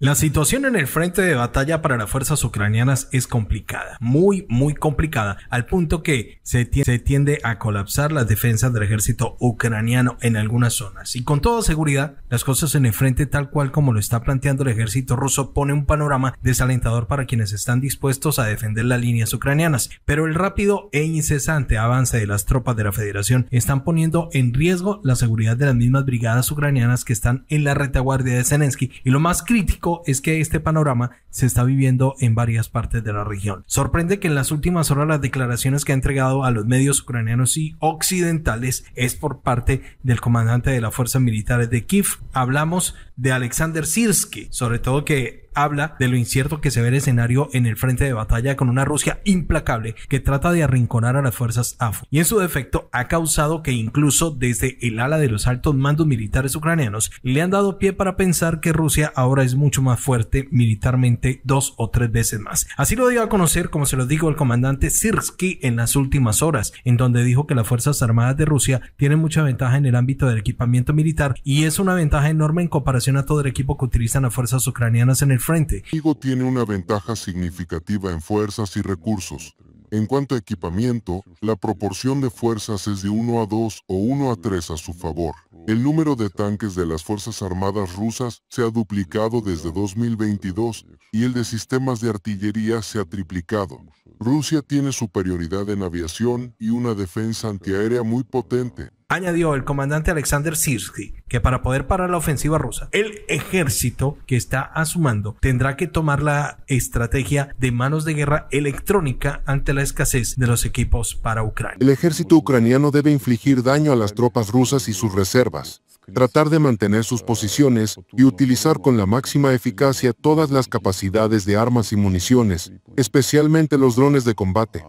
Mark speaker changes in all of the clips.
Speaker 1: La situación en el frente de batalla para las fuerzas ucranianas es complicada, muy, muy complicada, al punto que se tiende, a colapsar las defensas del ejército ucraniano en algunas zonas. Y con toda seguridad, las cosas en el frente tal cual como lo está planteando el ejército ruso pone un panorama desalentador para quienes están dispuestos a defender las líneas ucranianas. Pero el rápido e incesante avance de las tropas de la Federación están poniendo en riesgo la seguridad de las mismas brigadas ucranianas que están en la retaguardia de Zelensky. Y lo más crítico es que este panorama se está viviendo en varias partes de la región. Sorprende que en las últimas horas las declaraciones que ha entregado a los medios ucranianos y occidentales es por parte del comandante de las fuerzas militares de Kiev. Hablamos de Alexander Sirsky, sobre todo que habla de lo incierto que se ve el escenario en el frente de batalla con una Rusia implacable que trata de arrinconar a las fuerzas AFO y en su defecto ha causado que incluso desde el ala de los altos mandos militares ucranianos le han dado pie para pensar que Rusia ahora es mucho más fuerte militarmente dos o tres veces más. Así lo dio a conocer, como se lo dijo el comandante Sirsky en las últimas horas, en donde dijo que las Fuerzas Armadas de Rusia tienen mucha ventaja en el ámbito del equipamiento militar y es una ventaja enorme en comparación a todo el equipo que utilizan las fuerzas ucranianas en el frente. tiene una ventaja significativa en fuerzas y recursos. En cuanto a equipamiento, la proporción de fuerzas es de 1 a 2 o 1 a 3 a su favor. El número de tanques de las Fuerzas Armadas rusas se ha duplicado desde 2022 y el de sistemas de artillería se ha triplicado. Rusia tiene superioridad en aviación y una defensa antiaérea muy potente añadió el comandante Alexander Sirsky que para poder parar la ofensiva rusa, el ejército que está a su mando tendrá que tomar la estrategia de manos de guerra electrónica ante la escasez de los equipos para Ucrania. El ejército ucraniano debe infligir daño a las tropas rusas y sus reservas tratar de mantener sus posiciones y utilizar con la máxima eficacia todas las capacidades de armas y municiones, especialmente los drones de combate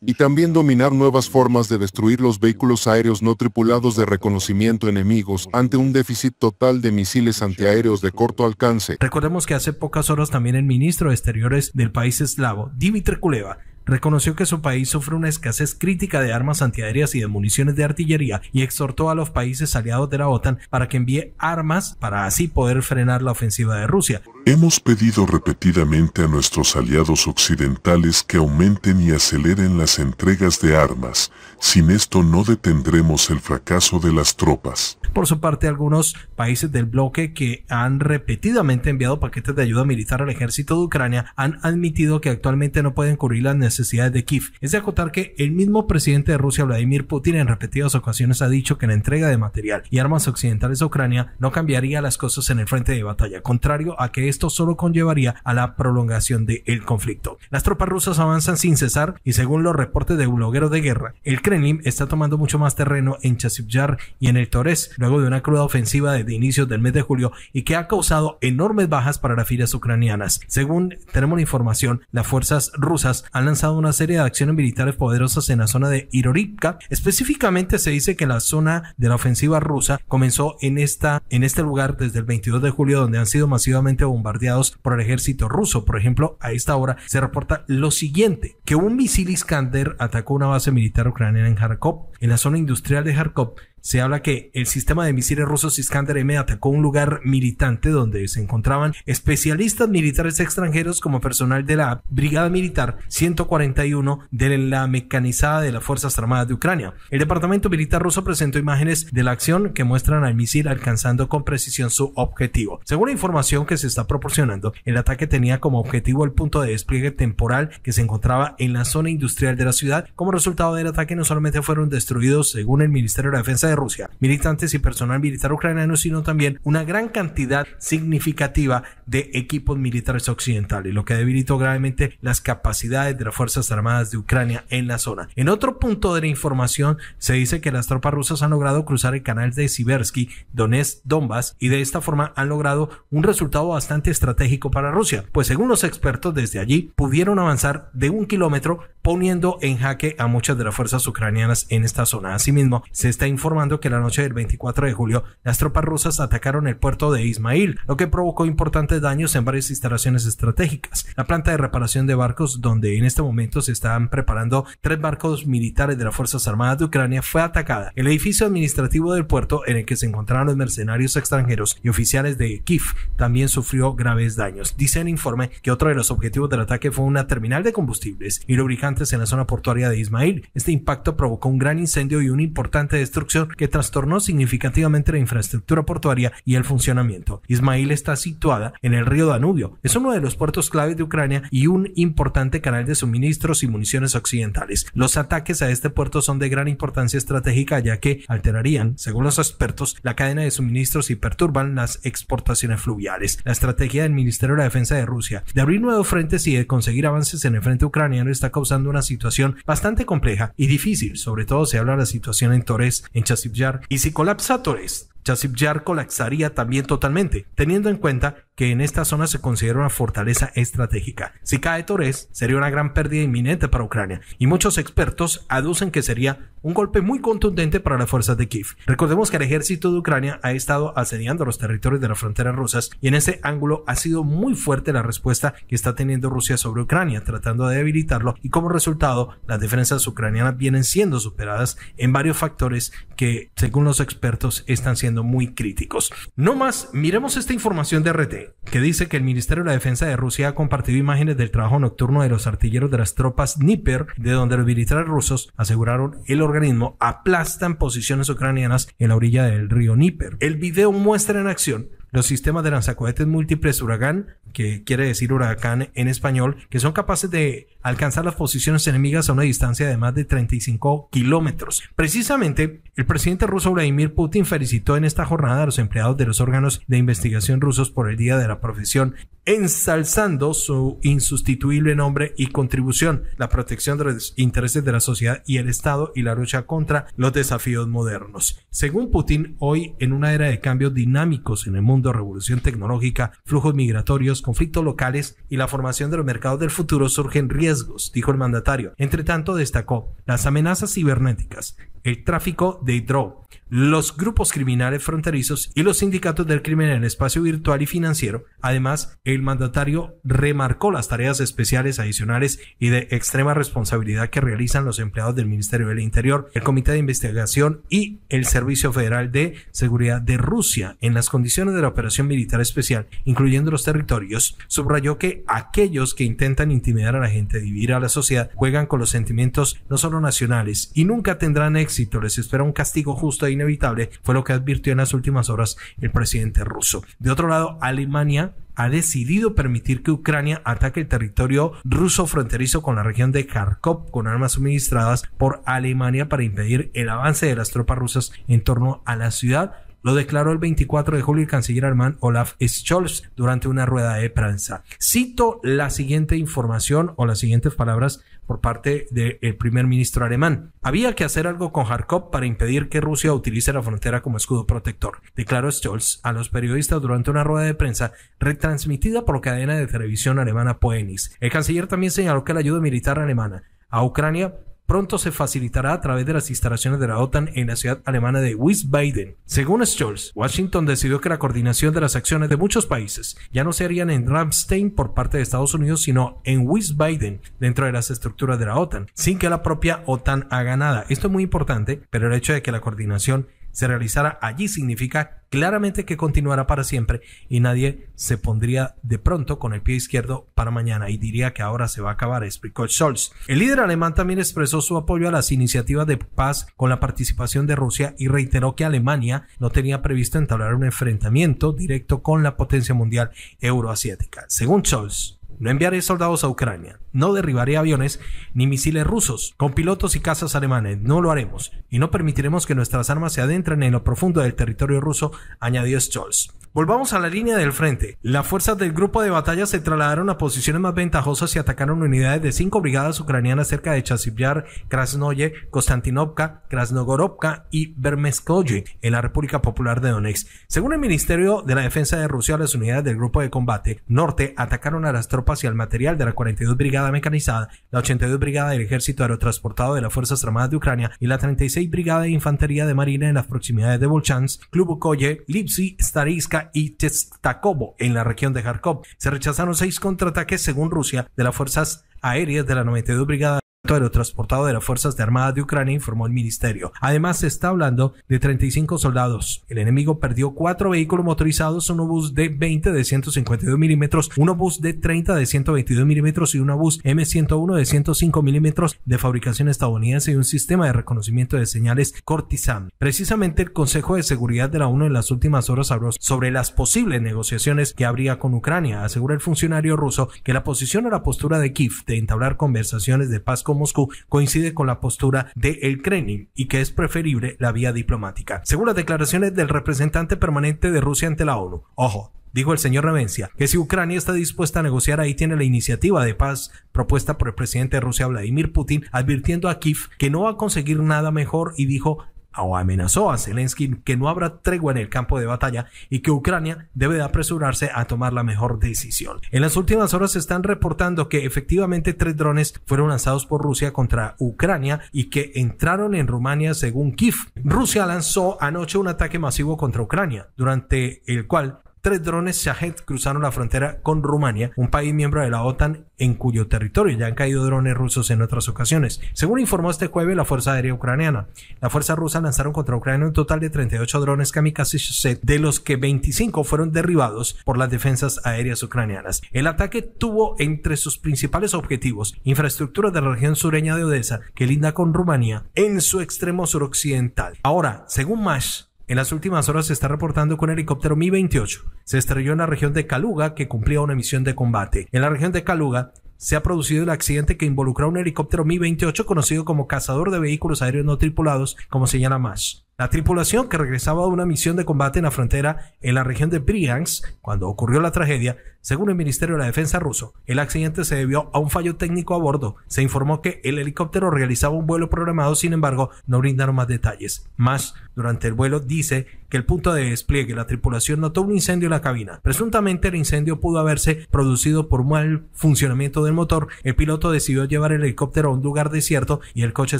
Speaker 1: y también dominar nuevas formas de destruir los vehículos aéreos no tripulados de reconocimiento enemigos ante un déficit total de misiles antiaéreos de corto alcance. Recordemos que hace pocas horas también el ministro de Exteriores del país eslavo, Dmitry Kuleva, reconoció que su país sufre una escasez crítica de armas antiaéreas y de municiones de artillería y exhortó a los países aliados de la OTAN para que envíe armas para así poder frenar la ofensiva de Rusia. Hemos pedido repetidamente a nuestros aliados occidentales que aumenten y aceleren las entregas de armas. Sin esto no detendremos el fracaso de las tropas. Por su parte, algunos países del bloque que han repetidamente enviado paquetes de ayuda militar al ejército de Ucrania han admitido que actualmente no pueden cubrir las necesidades de Kiev. Es de acotar que el mismo presidente de Rusia, Vladimir Putin, en repetidas ocasiones ha dicho que la entrega de material y armas occidentales a Ucrania no cambiaría las cosas en el frente de batalla, contrario a que es esto solo conllevaría a la prolongación del conflicto. Las tropas rusas avanzan sin cesar y según los reportes de blogueros de guerra, el Kremlin está tomando mucho más terreno en Chasivyar y en el Torres luego de una cruda ofensiva desde inicios del mes de julio y que ha causado enormes bajas para las filas ucranianas. Según tenemos la información, las fuerzas rusas han lanzado una serie de acciones militares poderosas en la zona de Iroripka. Específicamente se dice que la zona de la ofensiva rusa comenzó en, esta, en este lugar desde el 22 de julio donde han sido masivamente bombardeados por el ejército ruso. Por ejemplo, a esta hora se reporta lo siguiente, que un misil Iskander atacó una base militar ucraniana en Kharkov, en la zona industrial de Kharkov, se habla que el sistema de misiles rusos Iskander M atacó un lugar militante donde se encontraban especialistas militares extranjeros como personal de la Brigada Militar 141 de la Mecanizada de las Fuerzas Armadas de Ucrania. El Departamento Militar ruso presentó imágenes de la acción que muestran al misil alcanzando con precisión su objetivo. Según la información que se está proporcionando, el ataque tenía como objetivo el punto de despliegue temporal que se encontraba en la zona industrial de la ciudad. Como resultado del ataque no solamente fueron destruidos, según el Ministerio de Defensa de Rusia, militantes y personal militar ucraniano, sino también una gran cantidad significativa de equipos militares occidentales, lo que debilitó gravemente las capacidades de las Fuerzas Armadas de Ucrania en la zona. En otro punto de la información, se dice que las tropas rusas han logrado cruzar el canal de Sibersky, Donetsk, Donbass, y de esta forma han logrado un resultado bastante estratégico para Rusia, pues según los expertos desde allí pudieron avanzar de un kilómetro uniendo en jaque a muchas de las fuerzas ucranianas en esta zona. Asimismo, se está informando que la noche del 24 de julio las tropas rusas atacaron el puerto de Ismail, lo que provocó importantes daños en varias instalaciones estratégicas. La planta de reparación de barcos, donde en este momento se estaban preparando tres barcos militares de las Fuerzas Armadas de Ucrania, fue atacada. El edificio administrativo del puerto en el que se encontraban los mercenarios extranjeros y oficiales de Kiev también sufrió graves daños. Dice el informe que otro de los objetivos del ataque fue una terminal de combustibles y lubricantes en la zona portuaria de Ismail. Este impacto provocó un gran incendio y una importante destrucción que trastornó significativamente la infraestructura portuaria y el funcionamiento. Ismail está situada en el río Danubio, es uno de los puertos claves de Ucrania y un importante canal de suministros y municiones occidentales. Los ataques a este puerto son de gran importancia estratégica ya que alterarían, según los expertos, la cadena de suministros y perturban las exportaciones fluviales. La estrategia del Ministerio de la Defensa de Rusia de abrir nuevos frentes y de conseguir avances en el frente ucraniano está causando una situación bastante compleja y difícil, sobre todo si habla de la situación en Torres, en Chasivyar y si colapsa Torres, Yar colapsaría también totalmente, teniendo en cuenta que en esta zona se considera una fortaleza estratégica. Si cae Torez sería una gran pérdida inminente para Ucrania, y muchos expertos aducen que sería un golpe muy contundente para las fuerzas de Kiev. Recordemos que el ejército de Ucrania ha estado asediando los territorios de las fronteras rusas, y en ese ángulo ha sido muy fuerte la respuesta que está teniendo Rusia sobre Ucrania, tratando de debilitarlo y como resultado, las defensas ucranianas vienen siendo superadas en varios factores que, según los expertos, están siendo muy críticos. No más, miremos esta información de RT, que dice que el Ministerio de la Defensa de Rusia ha compartido imágenes del trabajo nocturno de los artilleros de las tropas Dnieper, de donde los militares rusos, aseguraron el organismo, aplastan posiciones ucranianas en la orilla del río Dnieper. El video muestra en acción los sistemas de lanzacohetes múltiples Huracán, que quiere decir huracán en español, que son capaces de alcanzar las posiciones enemigas a una distancia de más de 35 kilómetros. Precisamente, el presidente ruso Vladimir Putin felicitó en esta jornada a los empleados de los órganos de investigación rusos por el Día de la Profesión, ensalzando su insustituible nombre y contribución, la protección de los intereses de la sociedad y el Estado y la lucha contra los desafíos modernos. Según Putin, hoy en una era de cambios dinámicos en el mundo, revolución tecnológica, flujos migratorios, conflictos locales y la formación de los mercados del futuro surgen riesgos, dijo el mandatario. Entre tanto, destacó las amenazas cibernéticas, el tráfico de droga, los grupos criminales fronterizos y los sindicatos del crimen en el espacio virtual y financiero. Además, el mandatario remarcó las tareas especiales adicionales y de extrema responsabilidad que realizan los empleados del Ministerio del Interior, el Comité de Investigación y el Servicio Federal de Seguridad de Rusia en las condiciones de la operación militar especial, incluyendo los territorios, subrayó que aquellos que intentan intimidar a la gente, dividir a la sociedad, juegan con los sentimientos no solo nacionales y nunca tendrán éxito, les espera un castigo justo e inevitable, fue lo que advirtió en las últimas horas el presidente ruso. De otro lado, Alemania ha decidido permitir que Ucrania ataque el territorio ruso fronterizo con la región de Kharkov con armas suministradas por Alemania para impedir el avance de las tropas rusas en torno a la ciudad lo declaró el 24 de julio el canciller alemán Olaf Scholz durante una rueda de prensa. Cito la siguiente información o las siguientes palabras por parte del primer ministro alemán. Había que hacer algo con Kharkov para impedir que Rusia utilice la frontera como escudo protector, declaró Scholz a los periodistas durante una rueda de prensa retransmitida por cadena de televisión alemana Poenis. El canciller también señaló que la ayuda militar alemana a Ucrania pronto se facilitará a través de las instalaciones de la OTAN en la ciudad alemana de Wiesbaden. Según Scholz, Washington decidió que la coordinación de las acciones de muchos países ya no se harían en Ramstein por parte de Estados Unidos, sino en Wiesbaden, dentro de las estructuras de la OTAN, sin que la propia OTAN haga nada. Esto es muy importante, pero el hecho de que la coordinación se realizará allí significa claramente que continuará para siempre y nadie se pondría de pronto con el pie izquierdo para mañana y diría que ahora se va a acabar, explicó Scholz. El líder alemán también expresó su apoyo a las iniciativas de paz con la participación de Rusia y reiteró que Alemania no tenía previsto entablar un enfrentamiento directo con la potencia mundial euroasiática. Según Scholz, no enviaré soldados a Ucrania, no derribaré aviones ni misiles rusos con pilotos y cazas alemanes, no lo haremos, y no permitiremos que nuestras armas se adentren en lo profundo del territorio ruso, añadió Scholz. Volvamos a la línea del frente. Las fuerzas del grupo de batalla se trasladaron a posiciones más ventajosas y atacaron unidades de cinco brigadas ucranianas cerca de Chasivyar, Krasnoye, Konstantinovka, Krasnogorovka y Bermeskoye, en la República Popular de Donetsk. Según el Ministerio de la Defensa de Rusia, las unidades del grupo de combate norte atacaron a las tropas y al material de la 42 Brigada Mecanizada, la 82 Brigada del Ejército Aerotransportado de las Fuerzas Armadas de Ucrania y la 36 Brigada de Infantería de Marina en las proximidades de Volchansk, Klubukoye, Lipsi, Stariska, y Chestakovo en la región de Kharkov. Se rechazaron seis contraataques, según Rusia, de las fuerzas aéreas de la 92 Brigada aerotransportado de las Fuerzas de Armadas de Ucrania, informó el ministerio. Además, se está hablando de 35 soldados. El enemigo perdió cuatro vehículos motorizados, un obús de 20 de 152 milímetros, un obús de 30 de 122 milímetros y un obús M101 de 105 milímetros de fabricación estadounidense y un sistema de reconocimiento de señales Cortisan. Precisamente el Consejo de Seguridad de la ONU en las últimas horas habló sobre las posibles negociaciones que habría con Ucrania. Asegura el funcionario ruso que la posición o la postura de Kiev de entablar conversaciones de paz con Moscú coincide con la postura del el Kremlin y que es preferible la vía diplomática. Según las declaraciones del representante permanente de Rusia ante la ONU, ojo, Dijo el señor Revencia que si Ucrania está dispuesta a negociar, ahí tiene la iniciativa de paz propuesta por el presidente de Rusia Vladimir Putin, advirtiendo a Kiev que no va a conseguir nada mejor y dijo o amenazó a Zelensky que no habrá tregua en el campo de batalla y que Ucrania debe de apresurarse a tomar la mejor decisión. En las últimas horas se están reportando que efectivamente tres drones fueron lanzados por Rusia contra Ucrania y que entraron en Rumania según Kiev. Rusia lanzó anoche un ataque masivo contra Ucrania, durante el cual tres drones Shahed cruzaron la frontera con Rumania, un país miembro de la OTAN en cuyo territorio ya han caído drones rusos en otras ocasiones. Según informó este jueves la Fuerza Aérea Ucraniana, la Fuerza Rusa lanzaron contra Ucrania un total de 38 drones kamikaze de los que 25 fueron derribados por las defensas aéreas ucranianas. El ataque tuvo entre sus principales objetivos infraestructura de la región sureña de Odessa, que linda con Rumania, en su extremo suroccidental. Ahora, según Mash, en las últimas horas se está reportando que un helicóptero Mi-28 se estrelló en la región de Kaluga que cumplía una misión de combate. En la región de Kaluga se ha producido el accidente que involucró a un helicóptero Mi-28 conocido como cazador de vehículos aéreos no tripulados, como señala más. La tripulación que regresaba de una misión de combate en la frontera en la región de Briansk cuando ocurrió la tragedia, según el Ministerio de la Defensa ruso, el accidente se debió a un fallo técnico a bordo. Se informó que el helicóptero realizaba un vuelo programado, sin embargo, no brindaron más detalles. Más, durante el vuelo dice que el punto de despliegue la tripulación notó un incendio en la cabina. Presuntamente el incendio pudo haberse producido por mal funcionamiento del motor. El piloto decidió llevar el helicóptero a un lugar desierto y el coche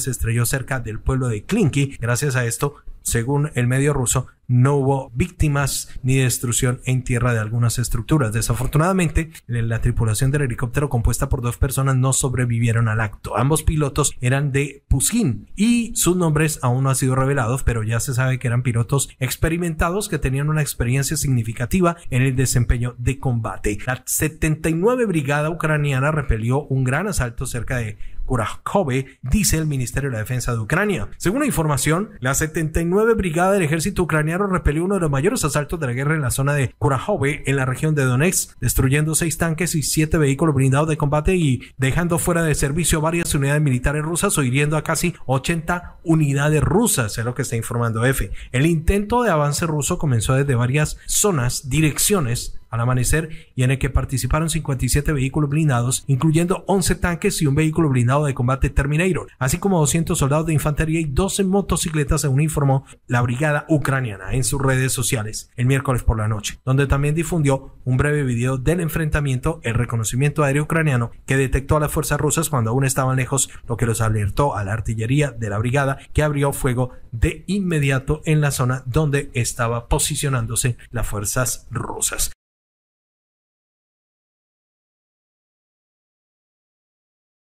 Speaker 1: se estrelló cerca del pueblo de Klinky. Gracias a esto, según el medio ruso, no hubo víctimas ni destrucción en tierra de algunas estructuras. Desafortunadamente, la tripulación del helicóptero compuesta por dos personas no sobrevivieron al acto. Ambos pilotos eran de Puskin y sus nombres aún no han sido revelados, pero ya se sabe que eran pilotos experimentados que tenían una experiencia significativa en el desempeño de combate. La 79 Brigada Ucraniana repelió un gran asalto cerca de Kurakhove", dice el Ministerio de la Defensa de Ucrania. Según la información, la 79 Brigada del Ejército Ucraniano repelió uno de los mayores asaltos de la guerra en la zona de Kurakhove en la región de Donetsk, destruyendo seis tanques y siete vehículos blindados de combate y dejando fuera de servicio varias unidades militares rusas o hiriendo a casi 80 unidades rusas, es lo que está informando EFE. El intento de avance ruso comenzó desde varias zonas, direcciones al amanecer y en el que participaron 57 vehículos blindados, incluyendo 11 tanques y un vehículo blindado de combate Terminator, así como 200 soldados de infantería y 12 motocicletas, según informó la brigada ucraniana en sus redes sociales el miércoles por la noche, donde también difundió un breve video del enfrentamiento, el reconocimiento aéreo ucraniano que detectó a las fuerzas rusas cuando aún estaban lejos, lo que los alertó a la artillería de la brigada que abrió fuego de inmediato en la zona donde estaba posicionándose las fuerzas rusas.